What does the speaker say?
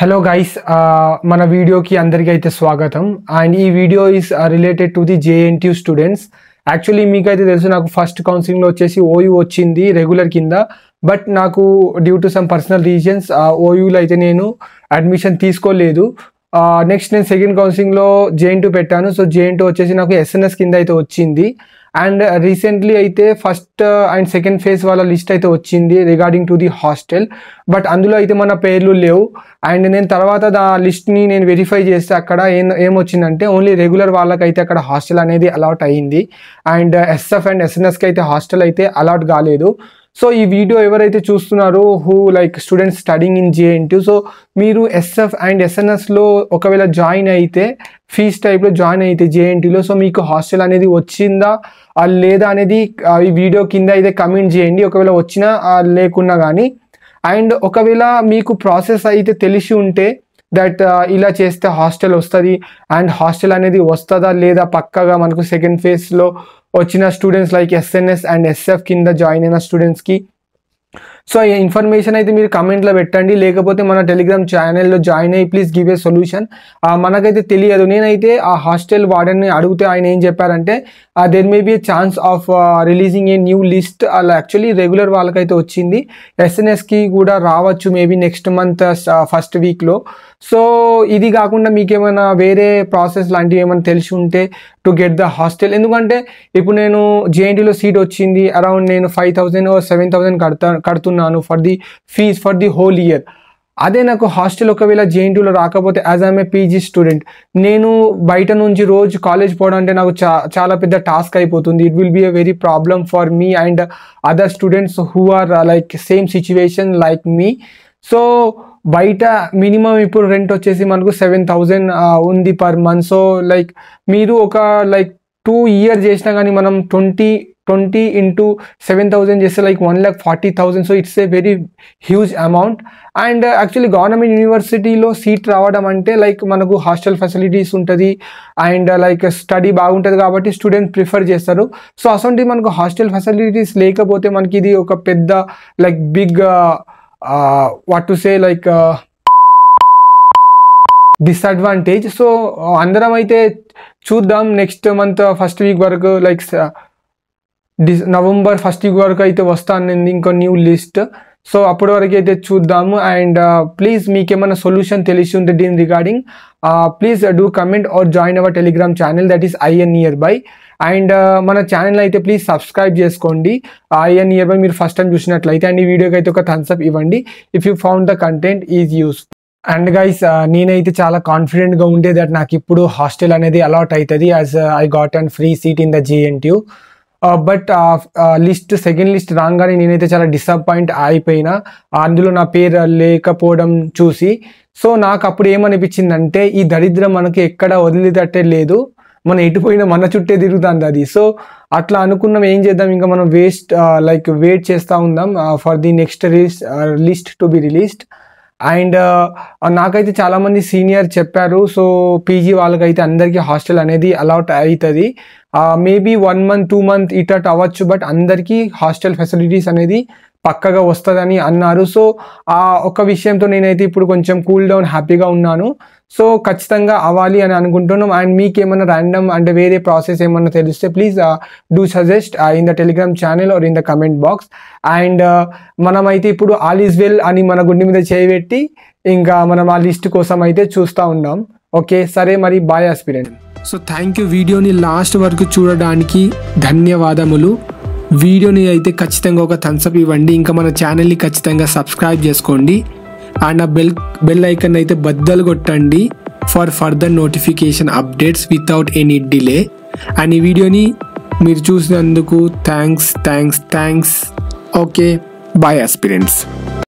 hello guys మన వీడియోకి అందరికీ అయితే స్వాగతం అండ్ ఈ video is related to the JNT students actually మీకైతే తెలుసు నాకు ఫస్ట్ కౌన్సిలింగ్లో వచ్చేసి ఓయూ వచ్చింది రెగ్యులర్ కింద బట్ నాకు due to some personal reasons ఓయూలో అయితే నేను అడ్మిషన్ తీసుకోలేదు నెక్స్ట్ నేను సెకండ్ కౌన్సిలింగ్లో జేఎన్ టూ పెట్టాను సో జేఎన్ టూ వచ్చేసి నాకు ఎస్ఎన్ఎస్ కింద అయితే వచ్చింది అండ్ రీసెంట్లీ uh, అయితే ఫస్ట్ అండ్ సెకండ్ ఫేజ్ వాళ్ళ లిస్ట్ అయితే వచ్చింది regarding to the hostel but అందులో అయితే మన పేర్లు లేవు అండ్ నేను తర్వాత దా లిస్ట్ని నేను వెరిఫై చేస్తే అక్కడ ఏం ఏమొచ్చిందంటే ఓన్లీ రెగ్యులర్ వాళ్ళకైతే అక్కడ హాస్టల్ అనేది అలాట్ అయ్యింది అండ్ ఎస్ఎఫ్ అండ్ ఎస్ఎన్ఎస్కి అయితే హాస్టల్ అయితే అలాట్ కాలేదు సో ఈ వీడియో ఎవరైతే చూస్తున్నారో who like students studying in JNT so మీరు ఎస్ఎఫ్ అండ్ ఎస్ఎన్ఎస్లో ఒకవేళ జాయిన్ అయితే ఫీజ్ టైప్లో జాయిన్ అయితే జేఎన్టీలో సో మీకు హాస్టల్ అనేది వచ్చిందా లేదా అనేది ఈ వీడియో కింద అయితే కమెంట్ చేయండి ఒకవేళ వచ్చినా లేకున్నా కానీ అండ్ ఒకవేళ మీకు ప్రాసెస్ అయితే తెలిసి ఉంటే దట్ uh, ఇలా చేస్తే హాస్టల్ వస్తుంది అండ్ హాస్టల్ అనేది వస్తుందా లేదా పక్కగా మనకు సెకండ్ ఫేజ్లో వచ్చిన students like SNS and SF కింద జాయిన్ అయిన స్టూడెంట్స్కి సో ఈ ఇన్ఫర్మేషన్ అయితే మీరు కమెంట్లో పెట్టండి లేకపోతే మన టెలిగ్రామ్ ఛానల్లో జాయిన్ అయ్యి ప్లీజ్ గివ్ ఏ సొల్యూషన్ మనకైతే తెలియదు నేనైతే ఆ హాస్టల్ వార్డెన్ని అడిగితే ఆయన ఏం చెప్పారంటే there may be a chance of releasing a new list అలా యాక్చువల్లీ రెగ్యులర్ వాళ్ళకైతే వచ్చింది ఎస్ఎన్ఎస్కి కూడా రావచ్చు మేబీ నెక్స్ట్ మంత్ ఫస్ట్ వీక్లో సో ఇది కాకుండా మీకేమైనా వేరే ప్రాసెస్ లాంటివి ఏమైనా తెలిసి ఉంటే టు గెట్ ద హాస్టల్ ఎందుకంటే ఇప్పుడు నేను జేఎన్టీలో సీట్ వచ్చింది అరౌండ్ నేను ఫైవ్ థౌజండ్ సెవెన్ థౌజండ్ కడతా కడుతున్నాను for the fees for the whole year అదే నాకు హాస్టల్ ఒకవేళ జేఎన్టీలో రాకపోతే యాజ్ ఏ పీజీ స్టూడెంట్ నేను బయట నుంచి రోజు కాలేజ్ పోవడం అంటే నాకు చా చాలా పెద్ద టాస్క్ అయిపోతుంది it will be a very problem for me and other students who are like same situation like me so బయట మినిమం ఇప్పుడు రెంట్ వచ్చేసి మనకు సెవెన్ థౌజండ్ ఉంది పర్ మంత్ సో లైక్ మీరు ఒక లైక్ టూ ఇయర్ చేసినా కానీ మనం twenty twenty into seven thousand చేస్తే like one lakh forty thousand so it's a very huge amount and actually government యూనివర్సిటీలో సీట్ రావడం అంటే లైక్ మనకు హాస్టల్ ఫెసిలిటీస్ ఉంటుంది అండ్ లైక్ స్టడీ బాగుంటుంది కాబట్టి స్టూడెంట్ ప్రిఫర్ చేస్తారు సో అసలు మనకు హాస్టల్ ఫెసిలిటీస్ లేకపోతే మనకి ఇది ఒక పెద్ద like big what to say like disadvantage so అందరం అయితే చూద్దాం నెక్స్ట్ మంత్ ఫస్ట్ వీక్ వరకు లైక్ నవంబర్ ఫస్ట్ వీక్ వరకు అయితే వస్తాను నేను ఇంకో న్యూ లిస్ట్ సో అప్పటి వరకు అయితే చూద్దాము అండ్ ప్లీజ్ మీకేమైనా సొల్యూషన్ తెలిసి ఉంటే దీని regarding please do comment or join our Telegram channel that is IN near by and uh, మన ఛానల్ అయితే ప్లీజ్ సబ్స్క్రైబ్ చేసుకోండి ఐఎన్ నియర్ బై మీరు ఫస్ట్ టైం చూసినట్లయితే అండ్ ఈ వీడియోకి అయితే ఒక థమ్స్అప్ ఇవ్వండి if you found the content is useful and guys uh, నేనైతే చాలా కాన్ఫిడెంట్గా ఉండే దట్ నాకు ఇప్పుడు హాస్టల్ అనేది అలాట్ అవుతుంది as I got and free seat in the JNTU but list second list రాగానే నేనైతే చాలా డిసప్పాయింట్ అయిపోయినా అందులో నా పేరు లేకపోవడం చూసి సో నాకు అప్పుడు ఏమనిపించిందంటే ఈ దరిద్రం మనకి ఎక్కడ వదిలిదట్టే లేదు మనం ఎటుపోయినా మన చుట్టే తిరుగుతుంది అది సో అట్లా అనుకున్నాం ఏం చేద్దాం ఇంకా మనం వేస్ట్ లైక్ వెయిట్ చేస్తూ ఉందాం for the next release list to be released and నాకైతే చాలామంది సీనియర్ చెప్పారు సో పీజీ వాళ్ళకైతే అందరికీ హాస్టల్ అనేది అలౌట్ అవుతుంది maybe one month two month it అవ్వచ్చు బట్ అందరికీ హాస్టల్ ఫెసిలిటీస్ అనేది పక్కగా వస్తుందని అన్నారు సో ఆ ఒక విషయంతో నేనైతే ఇప్పుడు కొంచెం కూల్ డౌన్ హ్యాపీగా ఉన్నాను సో ఖచ్చితంగా అవ్వాలి అని అనుకుంటున్నాం అండ్ మీకు ఏమైనా ర్యాండమ్ అంటే వేరే ప్రాసెస్ ఏమన్నా తెలిస్తే please do suggest in the Telegram channel or in the comment box and మనమైతే ఇప్పుడు ఆల్ ఈజ్ వెల్ అని మన గుండె మీద చేయబెట్టి ఇంకా మనం ఆ లిస్ట్ కోసం అయితే చూస్తూ ఉన్నాం ఓకే సరే మరి bye aspirant so thank you వీడియోని లాస్ట్ వరకు చూడడానికి ధన్యవాదములు వీడియోని అయితే ఖచ్చితంగా ఒక థమ్స్అప్ ఇవ్వండి ఇంకా మన ఛానల్ని ఖచ్చితంగా సబ్స్క్రైబ్ చేసుకోండి అండ్ ఆ బెల్ బెల్ ఐకన్ అయితే బద్దలు కొట్టండి for further notification updates without any delay and ఈ వీడియోని మీరు చూసినందుకు thanks thanks thanks okay bye aspirants